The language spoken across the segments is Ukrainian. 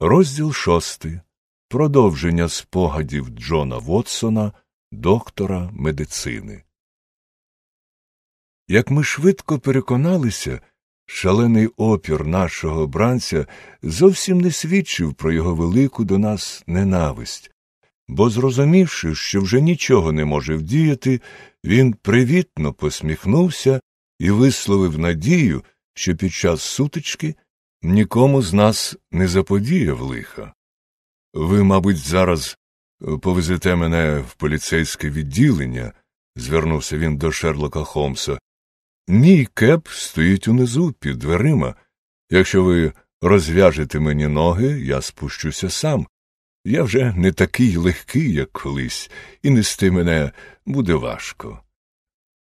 Розділ шостий. Продовження спогадів Джона Вотсона, доктора медицини. Як ми швидко переконалися, шалений опір нашого бранця зовсім не свідчив про його велику до нас ненависть, бо, зрозумівши, що вже нічого не може вдіяти, він привітно посміхнувся і висловив надію, що під час сутички нікому з нас не заподіяв лиха. Ви, мабуть, зараз е, повезете мене в поліцейське відділення, звернувся він до Шерлока Холмса. Мій кеп стоїть унизу під дверима. Якщо ви розв'яжете мені ноги, я спущуся сам. Я вже не такий легкий, як колись, і нести мене буде важко.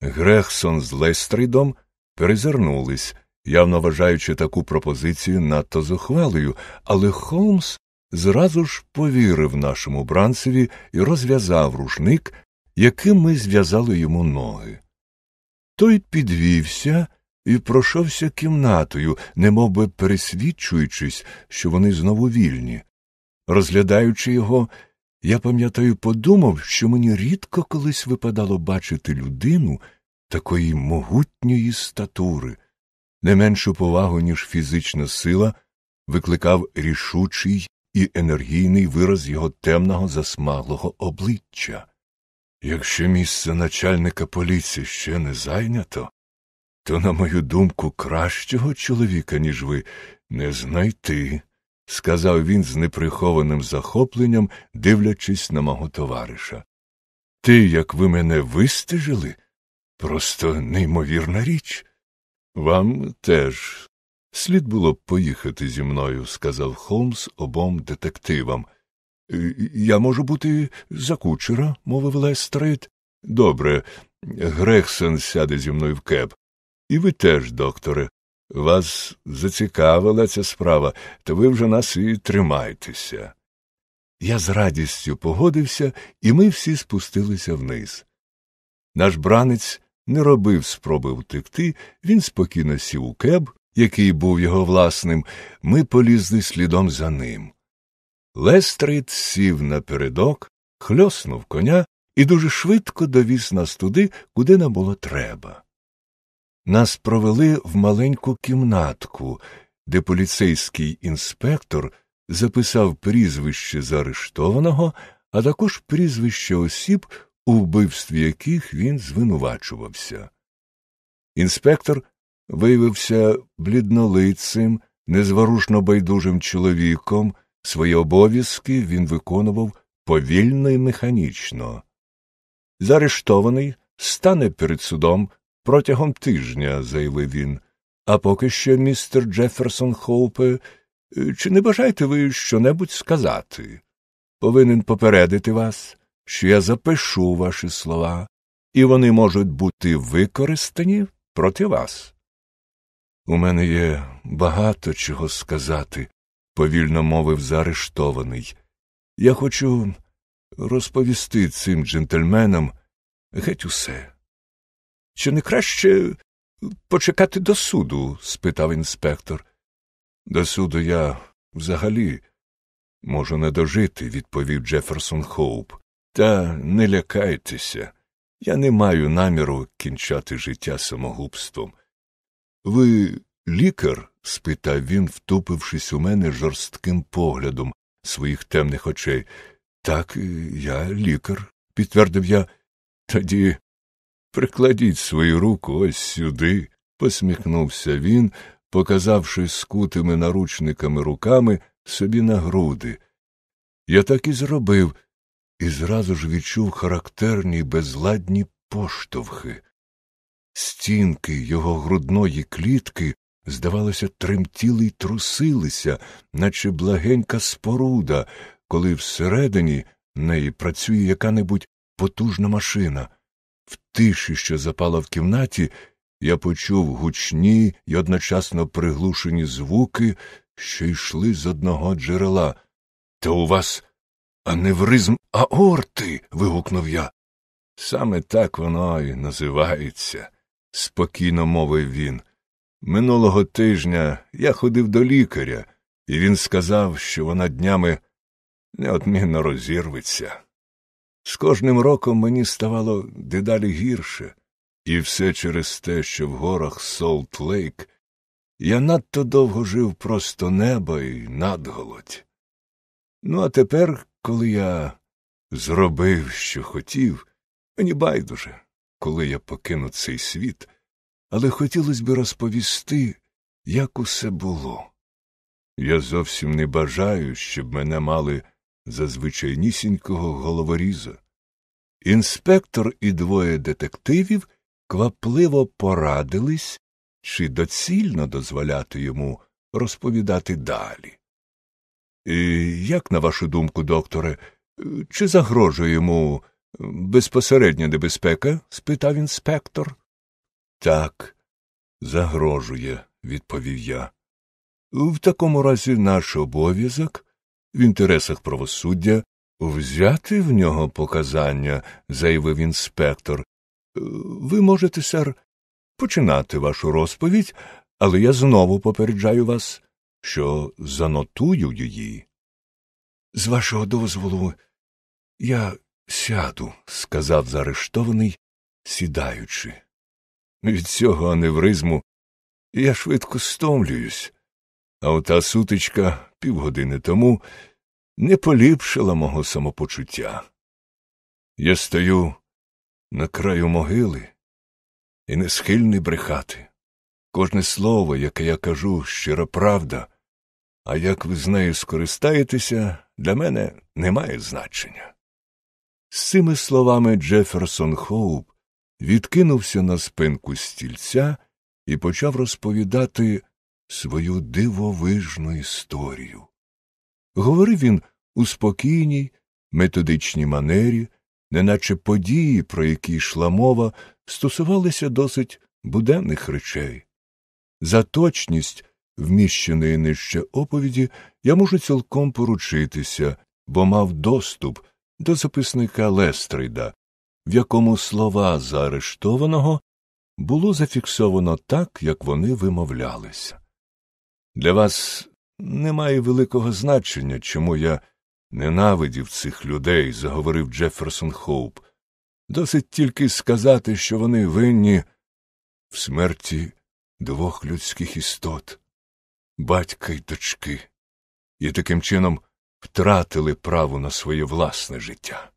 Грехсон з Лестридом перезирнулись явно вважаючи таку пропозицію надто зухвалою, але Холмс зразу ж повірив нашому бранцеві і розв'язав рушник, яким ми зв'язали йому ноги. Той підвівся і пройшовся кімнатою, немовби пересвідчуючись, що вони знову вільні. Розглядаючи його, я пам'ятаю, подумав, що мені рідко колись випадало бачити людину такої могутньої статури не меншу повагу, ніж фізична сила, викликав рішучий і енергійний вираз його темного, засмаглого обличчя. Якщо місце начальника поліції ще не зайнято, то, на мою думку, кращого чоловіка, ніж ви, не знайти, сказав він з неприхованим захопленням, дивлячись на мого товариша. Ти, як ви мене вистежили, просто неймовірна річ. Вам теж слід було б поїхати зі мною, сказав Холмс обом детективам. Е, я можу бути за кучера, мовив Лестрейд. Добре, Грехсен сяде зі мною в кеп. І ви теж, докторе. Вас зацікавила ця справа, то ви вже нас і тримайтеся. Я з радістю погодився, і ми всі спустилися вниз. Наш бранець не робив спроби втекти, він спокійно сів у кеб, який був його власним, ми полізли слідом за ним. Лестрид сів напередок, хльоснув коня і дуже швидко довіз нас туди, куди нам було треба. Нас провели в маленьку кімнатку, де поліцейський інспектор записав прізвище заарештованого, а також прізвище осіб, у вбивстві яких він звинувачувався. Інспектор виявився бліднолицим, незворушно байдужим чоловіком, свої обов'язки він виконував повільно і механічно. Заарештований стане перед судом протягом тижня, заявив він. А поки що, містер Джеферсон Хоупе, чи не бажаєте ви що-небудь сказати? Повинен попередити вас, що я запишу ваші слова, і вони можуть бути використані проти вас. У мене є багато чого сказати, повільно мовив заарештований. Я хочу розповісти цим джентльменам геть усе. Чи не краще почекати до суду? спитав інспектор. До суду я взагалі можу не дожити, відповів Джеферсон Хоуп. Та не лякайтеся, я не маю наміру кінчати життя самогубством. Ви лікар? спитав він, втупившись у мене жорстким поглядом своїх темних очей. Так, е, я лікар, підтвердив я. Тоді прикладіть свою руку ось сюди, посміхнувся він, показавши скутими наручниками руками собі на груди. Я так і зробив і зразу ж відчув характерні безладні поштовхи. Стінки його грудної клітки, здавалося, тремтіли й трусилися, наче благенька споруда, коли всередині неї працює яка небудь потужна машина. В тиші, що запала в кімнаті, я почув гучні й одночасно приглушені звуки, що йшли з одного джерела. Та у вас Аневризм аорти. вигукнув я. Саме так воно і називається, спокійно мовив він. Минулого тижня я ходив до лікаря, і він сказав, що вона днями неодмінно розірветься. З кожним роком мені ставало дедалі гірше, і все через те, що в горах Солт Лейк я надто довго жив просто неба і надголодь. Ну, а тепер коли я зробив, що хотів, мені байдуже, коли я покину цей світ, але хотілося б розповісти, як усе було. Я зовсім не бажаю, щоб мене мали за звичайнісінького головоріза. Інспектор і двоє детективів квапливо порадились, чи доцільно дозволяти йому розповідати далі. Е, як, на вашу думку, докторе, е, чи загрожує йому е, безпосередня небезпека? спитав інспектор. Так, загрожує, відповів я. В такому разі наш обов'язок в інтересах правосуддя взяти в нього показання, заявив інспектор. Ви можете, сер, починати вашу розповідь, але я знову попереджаю вас що занотую її. З вашого дозволу, я сяду, сказав заарештований, сідаючи. Від цього аневризму я швидко стомлююсь, а ота сутичка півгодини тому не поліпшила мого самопочуття. Я стою на краю могили і не схильний брехати. Кожне слово, яке я кажу, щира правда, а як ви з нею скористаєтеся, для мене не має значення. З цими словами Джеферсон Хоуп відкинувся на спинку стільця і почав розповідати свою дивовижну історію. Говорив він у спокійній, методичній манері, неначе події, про які йшла мова, стосувалися досить буденних речей. За точність вміщеної нижче оповіді я можу цілком поручитися, бо мав доступ до записника Лестрейда, в якому слова заарештованого було зафіксовано так, як вони вимовлялися. Для вас немає великого значення, чому я ненавидів цих людей, заговорив Джефферсон Хоуп. Досить тільки сказати, що вони винні в смерті двох людських істот, батька й дочки, і таким чином втратили право на своє власне життя.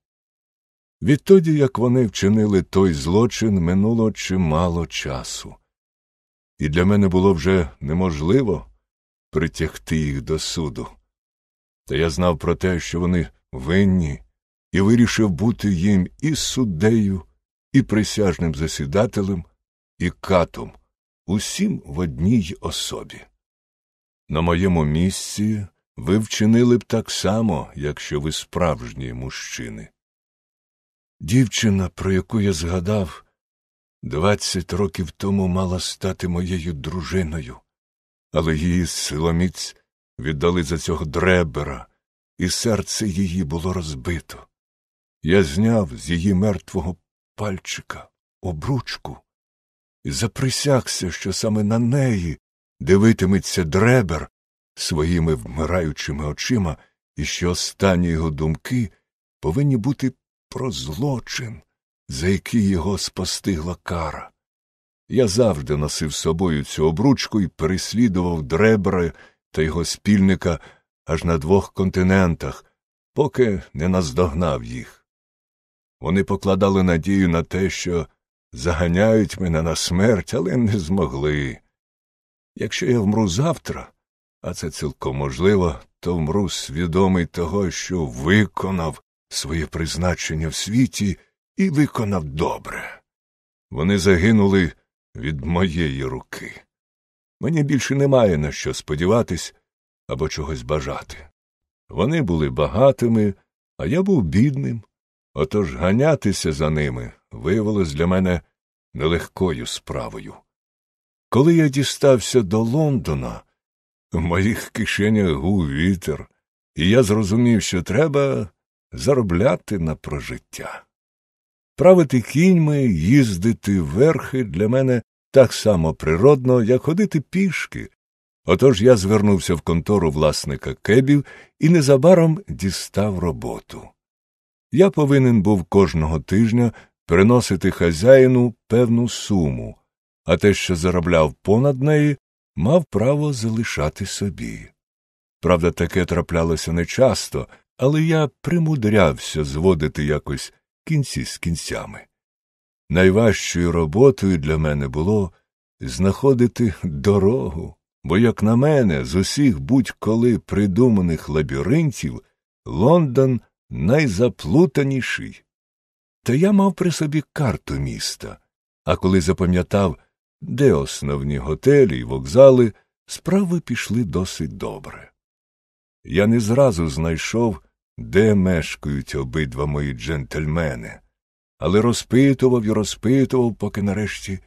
Відтоді, як вони вчинили той злочин, минуло чимало часу, і для мене було вже неможливо притягти їх до суду. Та я знав про те, що вони винні, і вирішив бути їм і суддею, і присяжним засідателем, і катом усім в одній особі. На моєму місці ви вчинили б так само, якщо ви справжні мужчини. Дівчина, про яку я згадав, двадцять років тому мала стати моєю дружиною, але її силоміць віддали за цього дребера, і серце її було розбито. Я зняв з її мертвого пальчика обручку і заприсягся, що саме на неї дивитиметься дребер своїми вмираючими очима, і що останні його думки повинні бути про злочин, за який його спостигла кара. Я завжди носив з собою цю обручку і переслідував дребри та його спільника аж на двох континентах, поки не наздогнав їх. Вони покладали надію на те, що заганяють мене на смерть, але не змогли. Якщо я вмру завтра, а це цілком можливо, то вмру свідомий того, що виконав своє призначення в світі і виконав добре. Вони загинули від моєї руки. Мені більше немає на що сподіватись або чогось бажати. Вони були багатими, а я був бідним, отож ганятися за ними виявилось для мене нелегкою справою. Коли я дістався до Лондона, в моїх кишенях гу вітер, і я зрозумів, що треба заробляти на прожиття. Правити кіньми, їздити верхи для мене так само природно, як ходити пішки. Отож я звернувся в контору власника кебів і незабаром дістав роботу. Я повинен був кожного тижня приносити хазяїну певну суму, а те, що заробляв понад неї, мав право залишати собі. Правда, таке траплялося нечасто, але я примудрявся зводити якось кінці з кінцями. Найважчою роботою для мене було знаходити дорогу, бо, як на мене, з усіх будь коли придуманих лабіринтів Лондон найзаплутаніший то я мав при собі карту міста, а коли запам'ятав, де основні готелі й вокзали, справи пішли досить добре. Я не зразу знайшов, де мешкають обидва мої джентльмени, але розпитував і розпитував, поки нарешті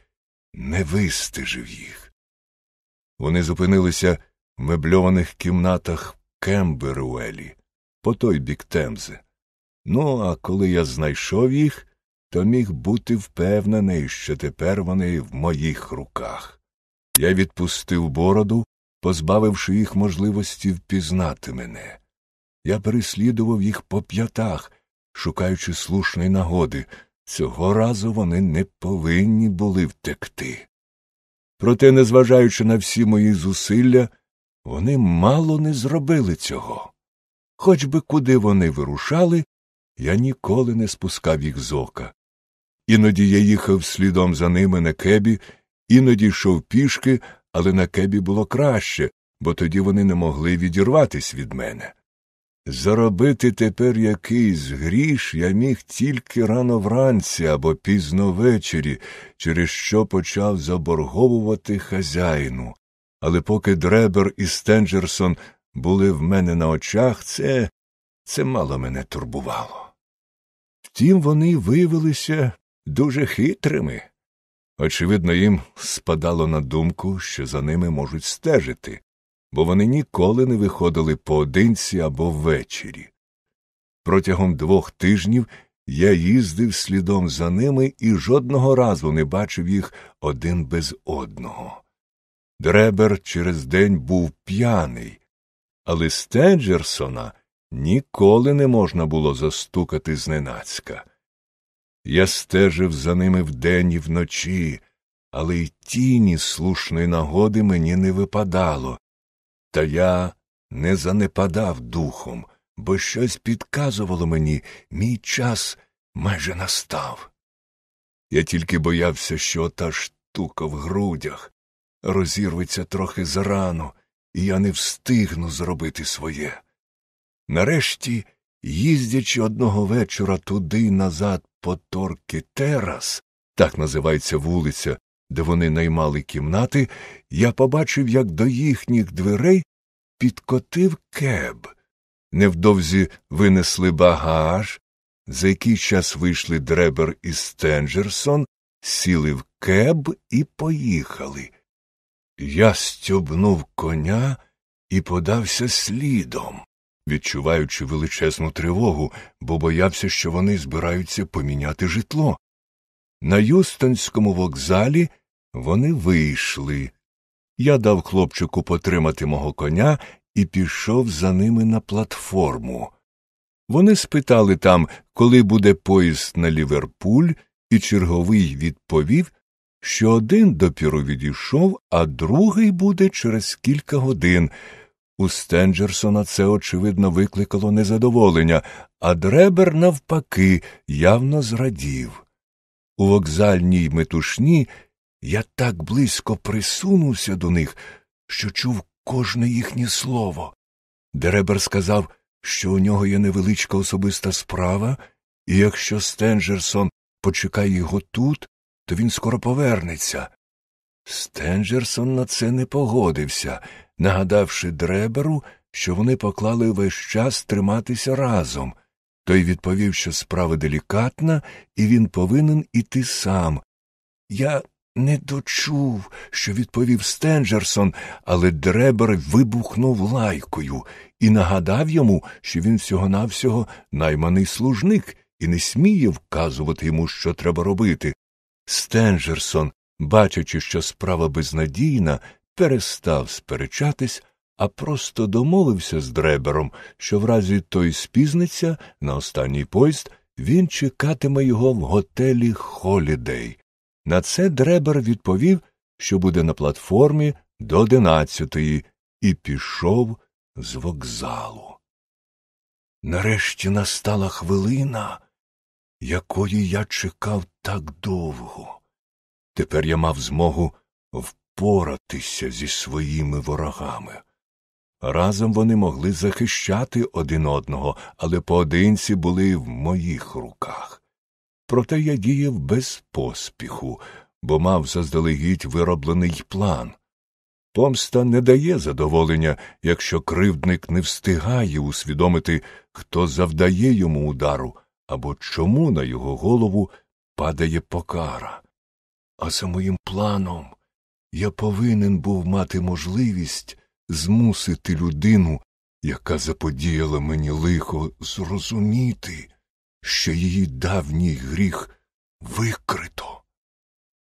не вистежив їх. Вони зупинилися в мебльованих кімнатах Кемберуелі, по той бік темзи. Ну, а коли я знайшов їх, то міг бути впевнений, що тепер вони в моїх руках. Я відпустив бороду, позбавивши їх можливості впізнати мене. Я переслідував їх по п'ятах, шукаючи слушної нагоди. Цього разу вони не повинні були втекти. Проте, незважаючи на всі мої зусилля, вони мало не зробили цього. Хоч би куди вони вирушали, я ніколи не спускав їх з ока. Іноді я їхав слідом за ними на кебі, іноді йшов пішки, але на кебі було краще, бо тоді вони не могли відірватись від мене. Заробити тепер якийсь гріш я міг тільки рано вранці або пізно ввечері, через що почав заборговувати хазяїну. Але поки Дребер і Стенджерсон були в мене на очах, це, це мало мене турбувало. Втім, вони виявилися дуже хитрими. Очевидно, їм спадало на думку, що за ними можуть стежити, бо вони ніколи не виходили поодинці або ввечері. Протягом двох тижнів я їздив слідом за ними і жодного разу не бачив їх один без одного. Дребер через день був п'яний, але Стенджерсона ніколи не можна було застукати зненацька. Я стежив за ними вдень і вночі, але й тіні слушної нагоди мені не випадало, та я не занепадав духом, бо щось підказувало мені мій час майже настав. Я тільки боявся, що та штука в грудях розірветься трохи зарано, і я не встигну зробити своє. Нарешті, їздячи одного вечора туди назад по торки терас, так називається вулиця, де вони наймали кімнати, я побачив, як до їхніх дверей підкотив кеб. Невдовзі винесли багаж, за який час вийшли дребер і Стенджерсон, сіли в кеб і поїхали. Я стюбнув коня і подався слідом відчуваючи величезну тривогу, бо боявся, що вони збираються поміняти житло. На Юстонському вокзалі вони вийшли. Я дав хлопчику потримати мого коня і пішов за ними на платформу. Вони спитали там, коли буде поїзд на Ліверпуль, і черговий відповів, що один допіру відійшов, а другий буде через кілька годин. У Стенджерсона це, очевидно, викликало незадоволення, а дребер, навпаки, явно зрадів. У вокзальній метушні я так близько присунувся до них, що чув кожне їхнє слово. Дребер сказав, що у нього є невеличка особиста справа, і якщо Стенджерсон почекає його тут, то він скоро повернеться. Стенджерсон на це не погодився нагадавши дреберу, що вони поклали весь час триматися разом. Той відповів, що справа делікатна, і він повинен іти сам. Я не дочув, що відповів Стенджерсон, але дребер вибухнув лайкою і нагадав йому, що він всього навсього найманий служник і не сміє вказувати йому, що треба робити. Стенджерсон, бачачи, що справа безнадійна, перестав сперечатись, а просто домовився з дребером, що в разі той спізниться на останній поїзд він чекатиме його в готелі Холідей. На це дребер відповів, що буде на платформі до одинадцятої, і пішов з вокзалу. Нарешті настала хвилина, якої я чекав так довго. Тепер я мав змогу впоратися зі своїми ворогами. Разом вони могли захищати один одного, але поодинці були в моїх руках. Проте я діяв без поспіху, бо мав заздалегідь вироблений план. Помста не дає задоволення, якщо кривдник не встигає усвідомити, хто завдає йому удару або чому на його голову падає покара. А за моїм планом я повинен був мати можливість змусити людину, яка заподіяла мені лихо, зрозуміти, що її давній гріх викрито.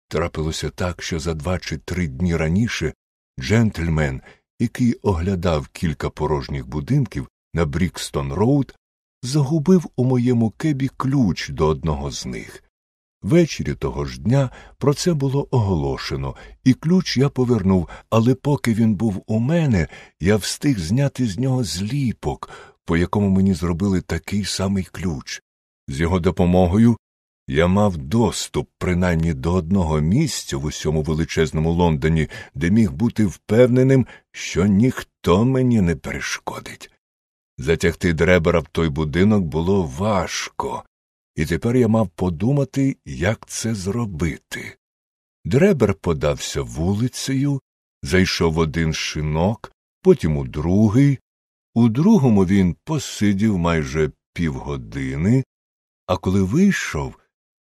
Трапилося так, що за два чи три дні раніше джентльмен, який оглядав кілька порожніх будинків на Брікстон Роуд, загубив у моєму кебі ключ до одного з них. Ввечері того ж дня про це було оголошено, і ключ я повернув, але поки він був у мене, я встиг зняти з нього зліпок, по якому мені зробили такий самий ключ. З його допомогою я мав доступ принаймні до одного місця в усьому величезному Лондоні, де міг бути впевненим, що ніхто мені не перешкодить. Затягти дребера в той будинок було важко і тепер я мав подумати, як це зробити. Дребер подався вулицею, зайшов в один шинок, потім у другий. У другому він посидів майже півгодини, а коли вийшов,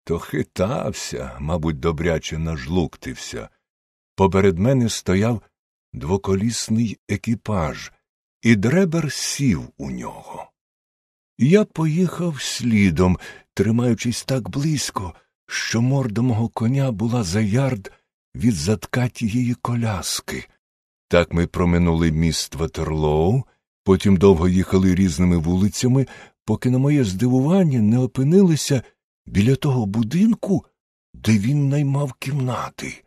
то хитався, мабуть, добряче нажлуктився. Поперед мене стояв двоколісний екіпаж, і дребер сів у нього. Я поїхав слідом, тримаючись так близько, що морда мого коня була за ярд від задка тієї коляски. Так ми проминули міст Ватерлоу, потім довго їхали різними вулицями, поки на моє здивування не опинилися біля того будинку, де він наймав кімнати.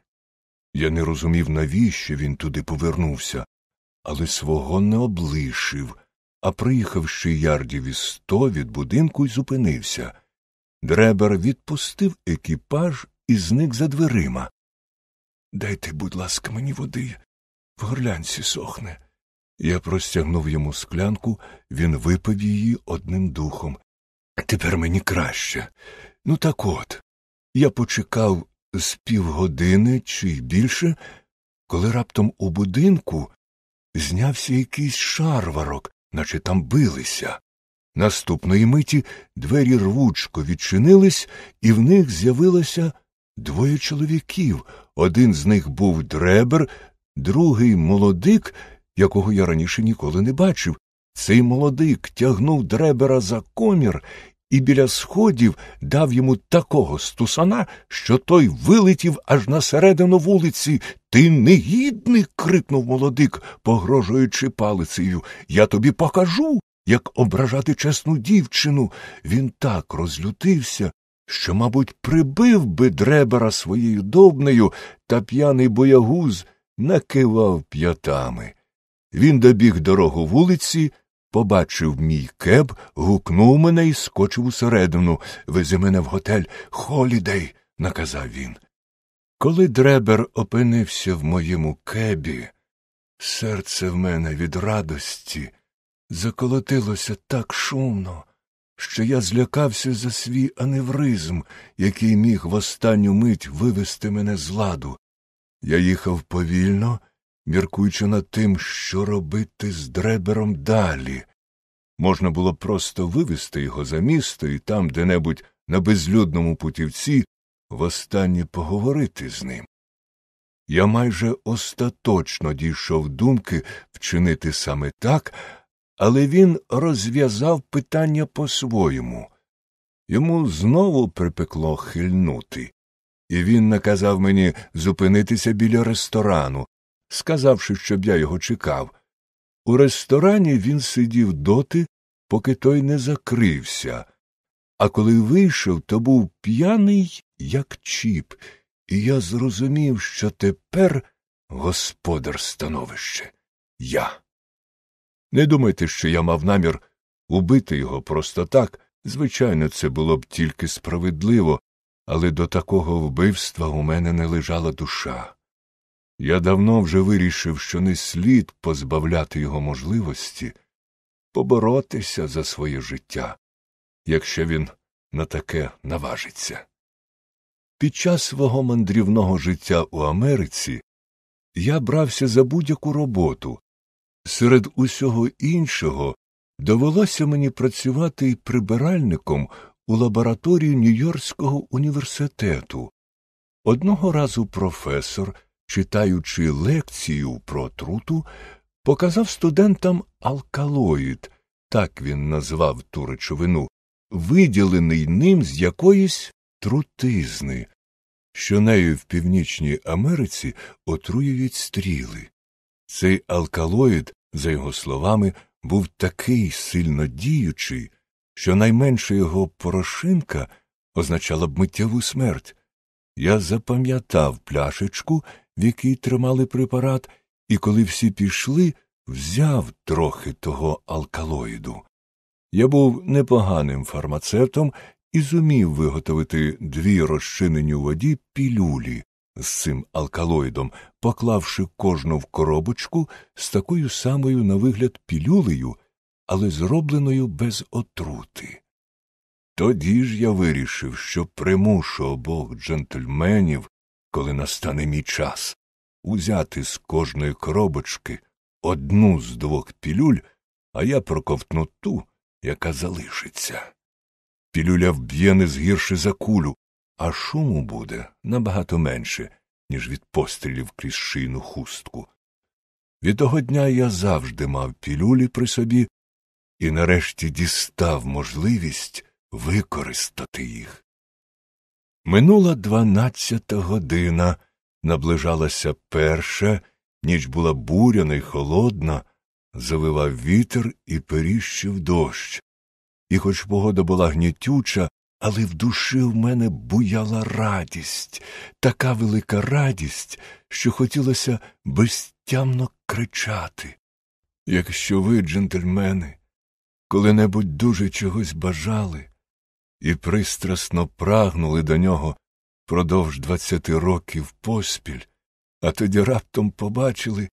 Я не розумів, навіщо він туди повернувся, але свого не облишив а проїхавши ярдів із сто від будинку й зупинився. Дребер відпустив екіпаж і зник за дверима. Дайте, будь ласка, мені води. В горлянці сохне. Я простягнув йому склянку, він випив її одним духом. Тепер мені краще. Ну, так от. Я почекав з півгодини чи й більше, коли раптом у будинку знявся якийсь шарварок, наче там билися. Наступної миті двері рвучко відчинились, і в них з'явилося двоє чоловіків. Один з них був дребер, другий молодик, якого я раніше ніколи не бачив. Цей молодик тягнув дребера за комір і біля сходів дав йому такого стусана, що той вилетів аж на середину вулиці. Ти негідний, крикнув молодик, погрожуючи палицею. Я тобі покажу, як ображати чесну дівчину. Він так розлютився. Що, мабуть, прибив би дребера своєю добнею, та п'яний боягуз накивав п'ятами. Він добіг дорогу вулиці, Побачив мій кеб, гукнув мене і скочив усередину. Вези мене в готель Холідей, наказав він. Коли дребер опинився в моєму кебі, серце в мене від радості заколотилося так шумно, що я злякався за свій аневризм, який міг в останню мить вивести мене з ладу. Я їхав повільно міркуючи над тим, що робити з дребером далі. Можна було просто вивезти його за місто і там де небудь на безлюдному путівці востаннє поговорити з ним. Я майже остаточно дійшов думки вчинити саме так, але він розв'язав питання по своєму. Йому знову припекло хильнути, і він наказав мені зупинитися біля ресторану, сказавши, щоб я його чекав. У ресторані він сидів доти, поки той не закрився, а коли вийшов, то був п'яний, як чіп, і я зрозумів, що тепер господар становище я. Не думайте, що я мав намір убити його просто так, звичайно, це було б тільки справедливо, але до такого вбивства у мене не лежала душа. Я давно вже вирішив, що не слід позбавляти його можливості поборотися за своє життя, якщо він на таке наважиться. Під час свого мандрівного життя у Америці я брався за будь-яку роботу. Серед усього іншого довелося мені працювати і прибиральником у лабораторії Нью-Йоркського університету. Одного разу професор читаючи лекцію про труту, показав студентам алкалоїд, так він назвав ту речовину, виділений ним з якоїсь трутизни, що нею в Північній Америці отруюють стріли. Цей алкалоїд, за його словами, був такий сильно діючий, що найменша його порошинка означала б миттєву смерть. Я запам'ятав пляшечку в якій тримали препарат, і коли всі пішли, взяв трохи того алкалоїду. Я був непоганим фармацевтом і зумів виготовити дві розчинені у воді пілюлі з цим алкалоїдом, поклавши кожну в коробочку з такою самою, на вигляд, пілюлею, але зробленою без отрути. Тоді ж я вирішив, що примушу обох джентльменів коли настане мій час, узяти з кожної коробочки одну з двох пілюль, а я проковтну ту, яка залишиться. Пілюля вб'є не згірше за кулю, а шуму буде набагато менше, ніж від пострілів крізь шийну хустку. Від того дня я завжди мав пілюлі при собі і нарешті дістав можливість використати їх. Минула дванадцята година, наближалася перша, ніч була буряна й холодна, завивав вітер і періщив дощ. І хоч погода була гнітюча, але в душі в мене буяла радість, така велика радість, що хотілося безтямно кричати. Якщо ви, джентльмени, коли-небудь дуже чогось бажали, і пристрасно прагнули до нього продовж двадцяти років поспіль, а тоді раптом побачили,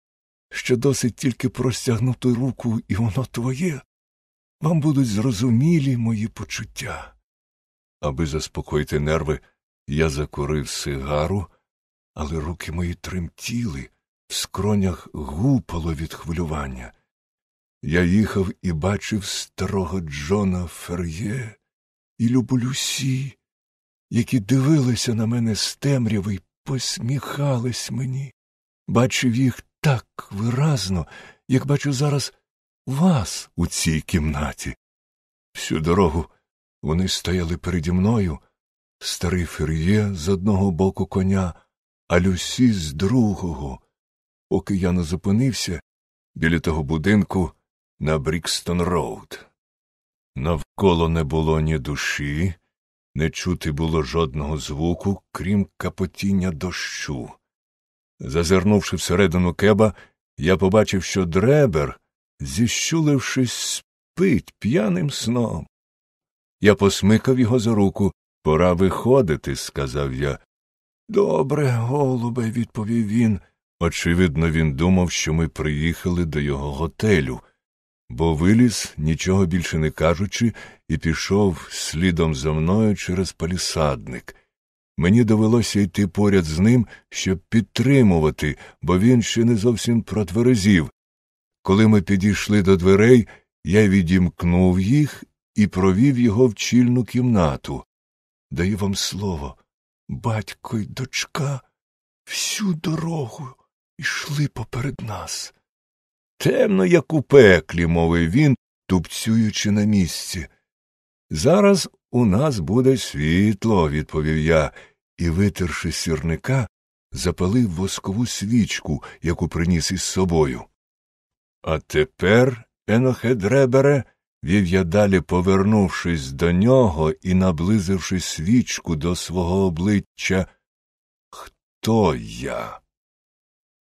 що досить тільки простягнути руку, і воно твоє, вам будуть зрозумілі мої почуття. Аби заспокоїти нерви, я закурив сигару, але руки мої тремтіли, в скронях гупало від хвилювання. Я їхав і бачив старого Джона Фер'є, і люблю всі, які дивилися на мене з темряви й посміхались мені. Бачив їх так виразно, як бачу зараз вас у цій кімнаті. Всю дорогу вони стояли переді мною, старий Фер'є з одного боку коня, а Люсі з другого. Поки я не зупинився біля того будинку на Брікстон Роуд. Навколо не було ні душі, не чути було жодного звуку, крім капотіння дощу. Зазирнувши всередину кеба, я побачив, що дребер, зіщулившись, спить п'яним сном. Я посмикав його за руку. Пора виходити, сказав я. Добре, голубе, відповів він. Очевидно, він думав, що ми приїхали до його готелю бо виліз, нічого більше не кажучи, і пішов слідом за мною через палісадник. Мені довелося йти поряд з ним, щоб підтримувати, бо він ще не зовсім протверезів. Коли ми підійшли до дверей, я відімкнув їх і провів його в чільну кімнату. Даю вам слово, батько й дочка всю дорогу йшли поперед нас. Темно, як у пеклі, мовив він, тупцюючи на місці. Зараз у нас буде світло, відповів я, і, витерши сірника, запалив воскову свічку, яку приніс із собою. А тепер, Енохедребере, вів я далі, повернувшись до нього і наблизивши свічку до свого обличчя. Хто я?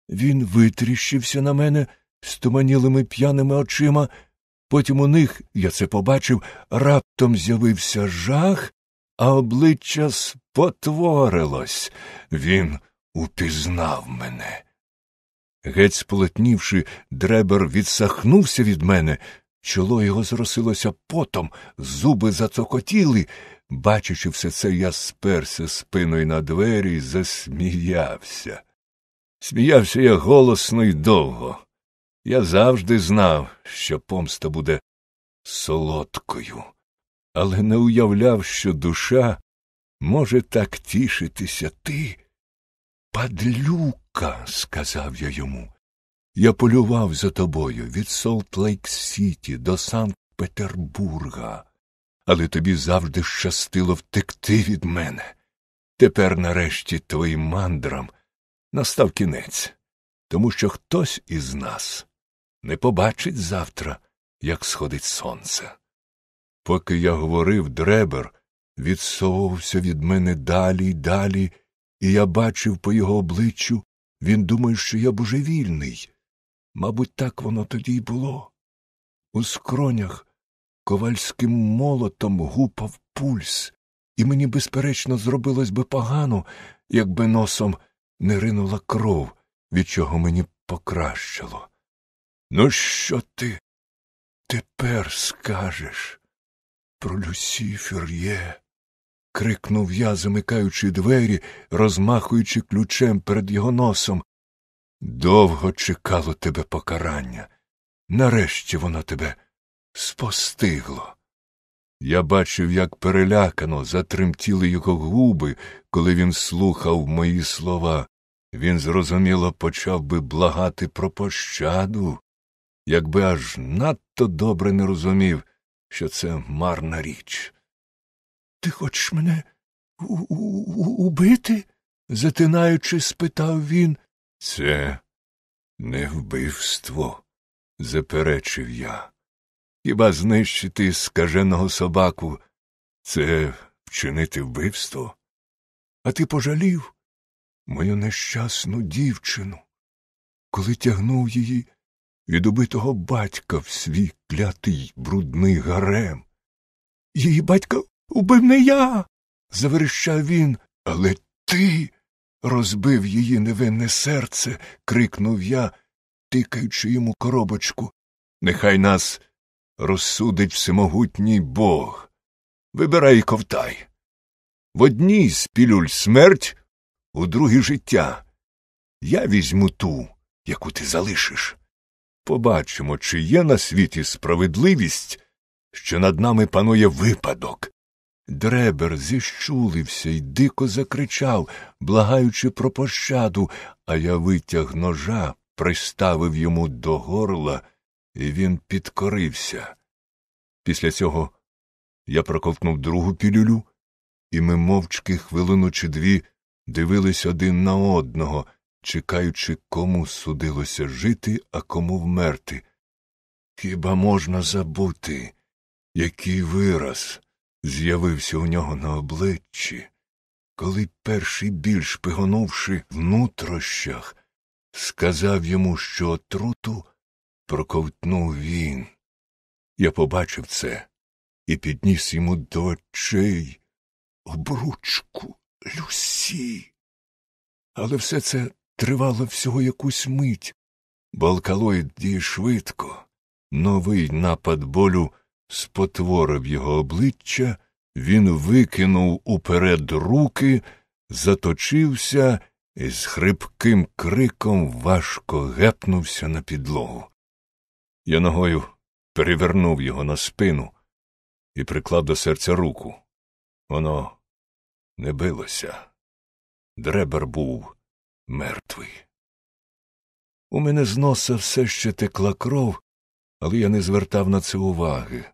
Він витріщився на мене стоманілими п'яними очима. Потім у них, я це побачив, раптом з'явився жах, а обличчя спотворилось. Він упізнав мене. Геть сполотнівши, дребер відсахнувся від мене, чоло його зросилося потом, зуби зацокотіли. Бачачи все це, я сперся спиною на двері і засміявся. Сміявся я голосно й довго. Я завжди знав, що помста буде солодкою, але не уявляв, що душа може так тішитися ти. Падлюка, сказав я йому, я полював за тобою від Солт Лейк Сіті до Санкт Петербурга, але тобі завжди щастило втекти від мене. Тепер, нарешті, твоїм мандрам настав кінець, тому що хтось із нас не побачить завтра, як сходить сонце. Поки я говорив, дребер відсовувався від мене далі й далі, і я бачив по його обличчю він думає, що я божевільний. Мабуть, так воно тоді й було. У скронях ковальським молотом гупав пульс, і мені, безперечно, зробилось би погано, якби носом не ринула кров, від чого мені покращило. Ну, що ти тепер скажеш про Люсіфер є. крикнув я, замикаючи двері, розмахуючи ключем перед його носом. Довго чекало тебе покарання. Нарешті воно тебе спостигло. Я бачив, як перелякано затремтіли його губи, коли він слухав мої слова. Він зрозуміло почав би благати про пощаду якби аж надто добре не розумів, що це марна річ. Ти хочеш мене убити? затинаючи, спитав він. Це не вбивство, заперечив я. Хіба знищити скаженого собаку це вчинити вбивство? А ти пожалів мою нещасну дівчину, коли тягнув її від убитого батька в свій клятий брудний гарем. Її батька убив не я. заверещав він. Але ти розбив її невинне серце. крикнув я, тикаючи йому коробочку. Нехай нас розсудить всемогутній бог. Вибирай і ковтай. В одній з пілюль смерть, у другій життя. Я візьму ту, яку ти залишиш. Побачимо, чи є на світі справедливість, що над нами панує випадок. Дребер зіщулився і дико закричав, благаючи про пощаду, а я витяг ножа, приставив йому до горла, і він підкорився. Після цього я проковтнув другу пілюлю, і ми мовчки хвилину чи дві дивились один на одного, чекаючи, кому судилося жити, а кому вмерти. Хіба можна забути, який вираз з'явився у нього на обличчі, коли перший біль, шпигонувши в нутрощах, сказав йому, що отруту проковтнув він. Я побачив це і підніс йому до очей обручку Люсі. Але все це Тривало всього якусь мить. Балкалоїд діє швидко. Новий напад болю спотворив його обличчя, він викинув уперед руки, заточився і з хрипким криком важко гепнувся на підлогу. Я ногою перевернув його на спину і приклав до серця руку. Воно не билося. Дребер був мертвий. У мене з носа все ще текла кров, але я не звертав на це уваги.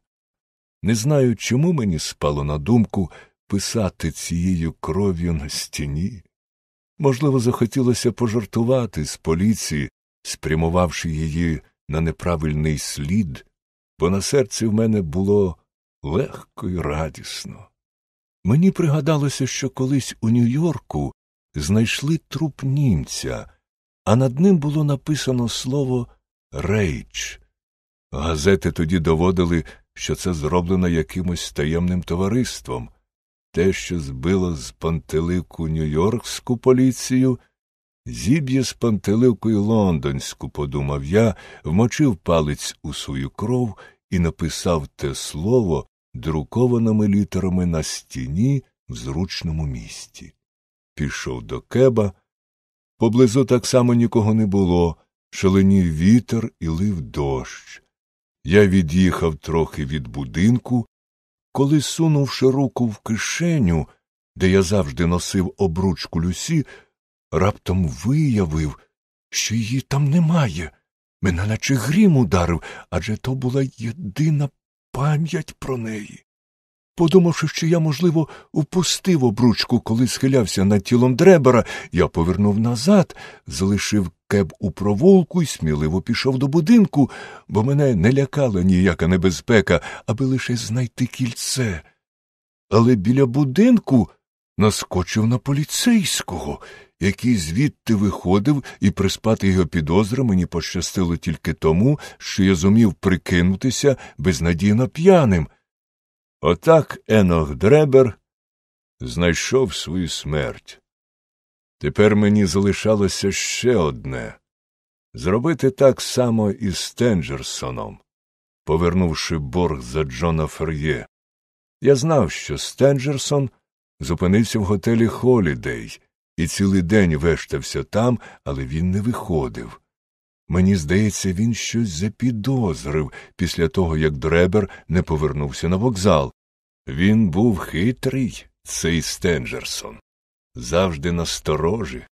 Не знаю, чому мені спало на думку писати цією кров'ю на стіні. Можливо, захотілося пожартувати з поліції, спрямувавши її на неправильний слід, бо на серці в мене було легко і радісно. Мені пригадалося, що колись у Нью-Йорку знайшли труп німця, а над ним було написано слово рейч. Газети тоді доводили, що це зроблено якимось таємним товариством. Те, що збило з пантелику Нью-Йоркську поліцію, зіб'є з пантелику й лондонську, подумав я, вмочив палець у свою кров і написав те слово друкованими літерами на стіні в зручному місті пішов до кеба. Поблизу так само нікого не було, шаленів вітер і лив дощ. Я від'їхав трохи від будинку, коли, сунувши руку в кишеню, де я завжди носив обручку Люсі, раптом виявив, що її там немає. Мене наче грім ударив, адже то була єдина пам'ять про неї. Подумавши, що я, можливо, упустив обручку, коли схилявся над тілом дребера, я повернув назад, залишив кеб у провулку і сміливо пішов до будинку, бо мене не лякала ніяка небезпека, аби лише знайти кільце. Але біля будинку наскочив на поліцейського, який звідти виходив, і приспати його підозра мені пощастило тільки тому, що я зумів прикинутися безнадійно п'яним. Отак Енох Дребер знайшов свою смерть. Тепер мені залишалося ще одне зробити так само і з Тенджерсоном, повернувши борг за Джона Фер'є. Я знав, що Стенджерсон зупинився в готелі Холідей і цілий день вештався там, але він не виходив. Мені здається, він щось запідозрив після того, як дребер не повернувся на вокзал. Він був хитрий, цей Стенджерсон, завжди насторожі.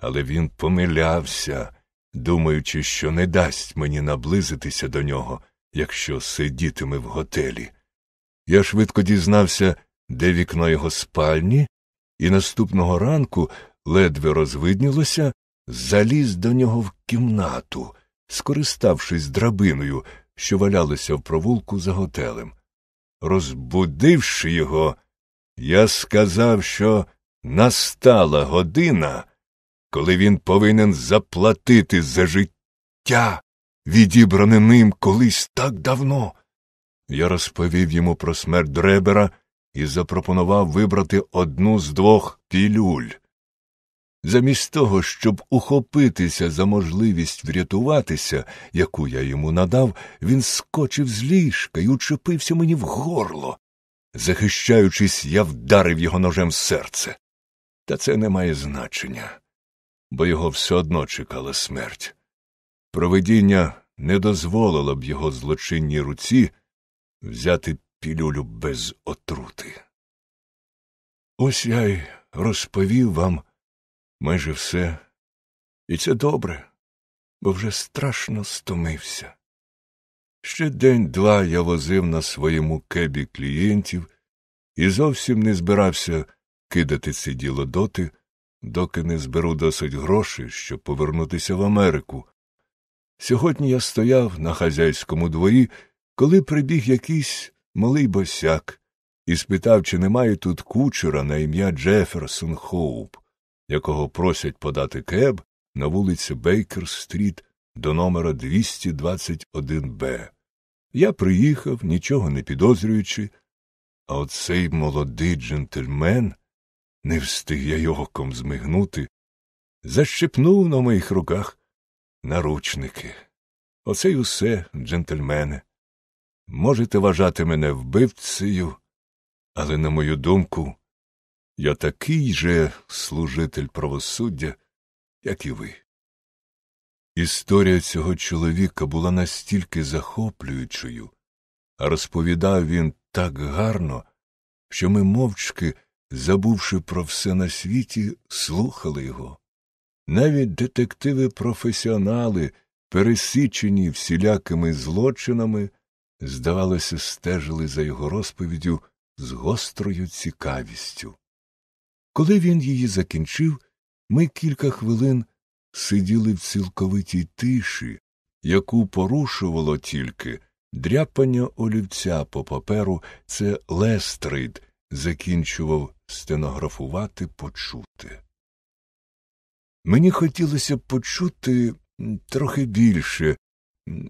Але він помилявся, думаючи, що не дасть мені наблизитися до нього, якщо сидітиме в готелі. Я швидко дізнався, де вікно його спальні, і наступного ранку ледве розвиднілося, заліз до нього в кімнату, скориставшись драбиною, що валялася в провулку за готелем. Розбудивши його, я сказав, що настала година, коли він повинен заплатити за життя, відібране ним колись так давно. Я розповів йому про смерть дребера і запропонував вибрати одну з двох пілюль. Замість того, щоб ухопитися за можливість врятуватися, яку я йому надав, він скочив з ліжка і учепився мені в горло. Захищаючись, я вдарив його ножем в серце. Та це не має значення, бо його все одно чекала смерть. Провидіння не дозволило б його злочинній руці взяти пілюлю без отрути. Ось я й розповів вам майже все, і це добре, бо вже страшно стомився. Ще день-два я возив на своєму кебі клієнтів і зовсім не збирався кидати це діло доти, доки не зберу досить грошей, щоб повернутися в Америку. Сьогодні я стояв на хазяйському дворі, коли прибіг якийсь малий босяк і спитав, чи немає тут кучера на ім'я Джеферсон Хоуп якого просять подати кеб на вулицю Бейкер-стріт до номера 221Б. Я приїхав, нічого не підозрюючи, а оцей молодий джентльмен, не встиг я його ком змигнути, защепнув на моїх руках наручники. Оце й усе, джентльмени. Можете вважати мене вбивцею, але, на мою думку, я такий же служитель правосуддя, як і ви. Історія цього чоловіка була настільки захоплюючою, а розповідав він так гарно, що ми мовчки, забувши про все на світі, слухали його. Навіть детективи професіонали, пересічені всілякими злочинами, здавалося, стежили за його розповіддю з гострою цікавістю. Коли він її закінчив, ми кілька хвилин сиділи в цілковитій тиші, яку порушувало тільки дряпання олівця по паперу це Лестрид закінчував стенографувати почути. Мені хотілося б почути трохи більше,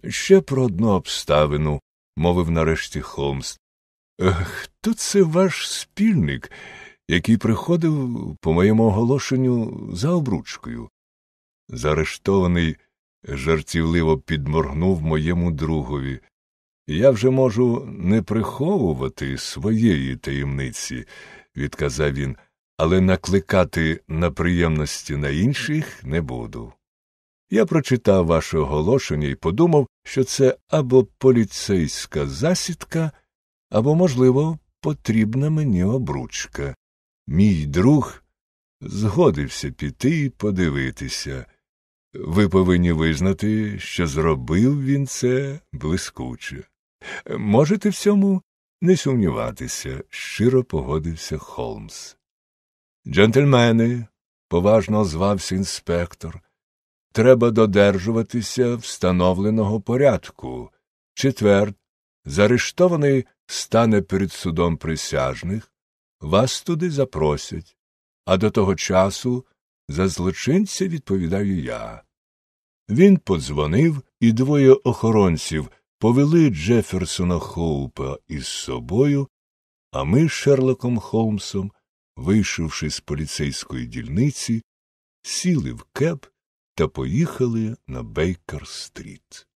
ще про одну обставину, мовив нарешті Холмс. Хто це ваш спільник, який приходив, по моєму оголошенню, за обручкою. Заарештований жартівливо підморгнув моєму другові. Я вже можу не приховувати своєї таємниці, відказав він, але накликати на приємності на інших не буду. Я прочитав ваше оголошення і подумав, що це або поліцейська засідка, або, можливо, потрібна мені обручка. Мій друг згодився піти і подивитися. Ви повинні визнати, що зробив він це блискуче. Можете в цьому не сумніватися, щиро погодився Холмс. Джентльмени, поважно звався інспектор, треба додержуватися встановленого порядку. Четверт, заарештований стане перед судом присяжних вас туди запросять, а до того часу за злочинця відповідаю я. Він подзвонив, і двоє охоронців повели Джеферсона Хоупа із собою, а ми з Шерлоком Холмсом, вийшовши з поліцейської дільниці, сіли в кеп та поїхали на Бейкер стріт.